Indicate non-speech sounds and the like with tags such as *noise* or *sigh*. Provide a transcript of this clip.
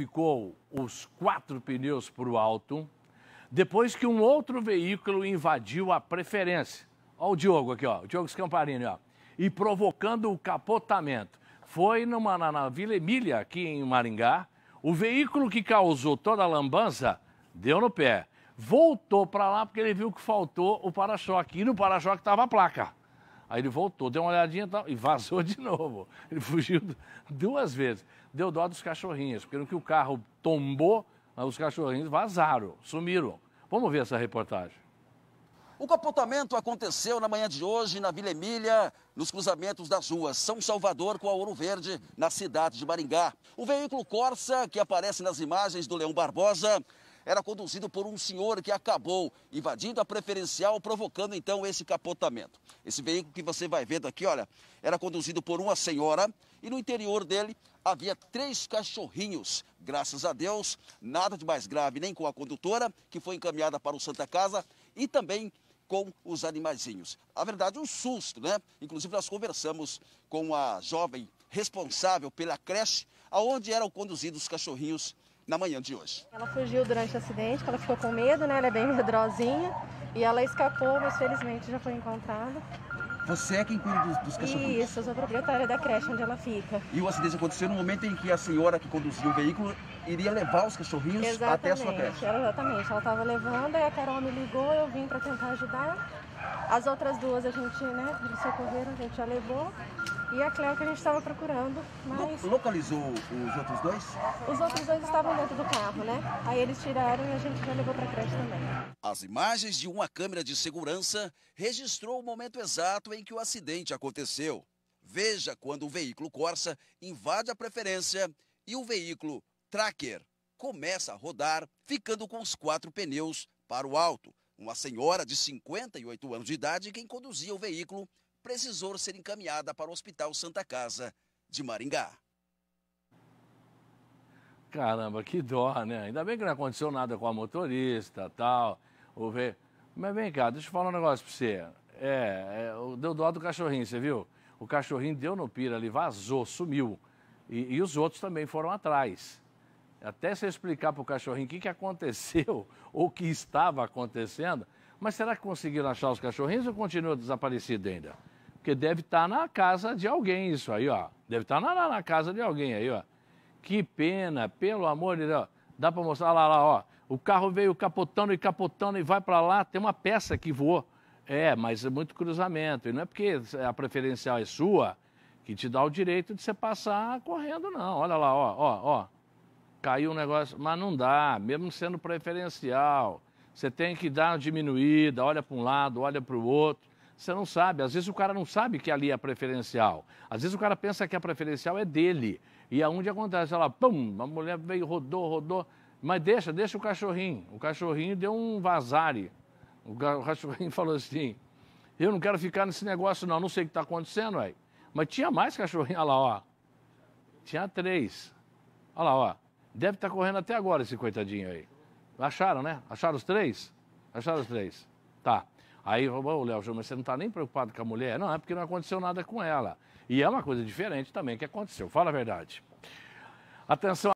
ficou os quatro pneus para o alto, depois que um outro veículo invadiu a preferência. Olha o Diogo aqui, ó, o Diogo Scamparini, ó, e provocando o capotamento. Foi numa, na, na Vila Emília, aqui em Maringá. O veículo que causou toda a lambança deu no pé. Voltou para lá porque ele viu que faltou o para-choque. E no para-choque estava a placa. Aí ele voltou, deu uma olhadinha e vazou de novo. Ele fugiu duas vezes. Deu dó dos cachorrinhos, porque no que o carro tombou, ah, os cachorrinhos vazaram, sumiram. Vamos ver essa reportagem. O capotamento aconteceu na manhã de hoje na Vila Emília, nos cruzamentos das ruas São Salvador com a Ouro Verde, na cidade de Maringá. O veículo Corsa, que aparece nas imagens do Leão Barbosa, era conduzido por um senhor que acabou invadindo a preferencial, provocando então esse capotamento. Esse veículo que você vai vendo aqui, olha, era conduzido por uma senhora e no interior dele havia três cachorrinhos. Graças a Deus, nada de mais grave, nem com a condutora, que foi encaminhada para o Santa Casa, e também com os animaizinhos. A verdade, um susto, né? Inclusive, nós conversamos com a jovem responsável pela creche, aonde eram conduzidos os cachorrinhos na manhã de hoje. Ela fugiu durante o acidente, ela ficou com medo, né? Ela é bem medrosinha e ela escapou, mas felizmente já foi encontrada. Você é quem cuida dos, dos cachorros? Isso, eu sou proprietária da creche onde ela fica. E o acidente aconteceu no momento em que a senhora que conduziu o veículo iria levar os cachorrinhos exatamente, até a sua creche? Ela, exatamente, ela estava levando, aí a Carol me ligou, eu vim para tentar ajudar. As outras duas a gente, né, socorreram, a gente já levou e a Cleo que a gente estava procurando, mas... Localizou os outros dois? Os outros dois estavam dentro do carro, né? Aí eles tiraram e a gente já levou para creche também. As imagens de uma câmera de segurança registrou o momento exato em que o acidente aconteceu. Veja quando o veículo Corsa invade a preferência e o veículo Tracker começa a rodar, ficando com os quatro pneus para o alto. Uma senhora de 58 anos de idade, quem conduzia o veículo, precisou ser encaminhada para o Hospital Santa Casa de Maringá. Caramba, que dó, né? Ainda bem que não aconteceu nada com a motorista tal. Houve... Mas vem cá, deixa eu falar um negócio pra você. É, é, deu dó do cachorrinho, você viu? O cachorrinho deu no pira ali, vazou, sumiu. E, e os outros também foram atrás até se explicar para o cachorrinho o que, que aconteceu *laughs* ou o que estava acontecendo. Mas será que conseguiram achar os cachorrinhos ou continua desaparecido ainda? Porque deve estar tá na casa de alguém isso aí, ó. Deve estar tá na, na casa de alguém aí, ó. Que pena, pelo amor de Deus. Dá para mostrar lá, lá, ó. O carro veio capotando e capotando e vai para lá. Tem uma peça que voou. É, mas é muito cruzamento. E não é porque a preferencial é sua que te dá o direito de você passar correndo, não. Olha lá, ó, ó, ó caiu um negócio, mas não dá, mesmo sendo preferencial. Você tem que dar uma diminuída, olha para um lado, olha para o outro. Você não sabe, às vezes o cara não sabe que ali é preferencial. Às vezes o cara pensa que a preferencial é dele. E aonde acontece? Ela, pum, a mulher veio, rodou, rodou. Mas deixa, deixa o cachorrinho. O cachorrinho deu um vazare. O cachorrinho *laughs* falou assim: Eu não quero ficar nesse negócio, não, não sei o que está acontecendo, aí. Mas tinha mais cachorrinho, olha lá, ó. Tinha três. Olha lá, ó. Deve estar tá correndo até agora esse coitadinho aí. Acharam, né? Acharam os três? Acharam os três. Tá. Aí, o Léo, mas você não está nem preocupado com a mulher? Não, é porque não aconteceu nada com ela. E é uma coisa diferente também que aconteceu. Fala a verdade. Atenção.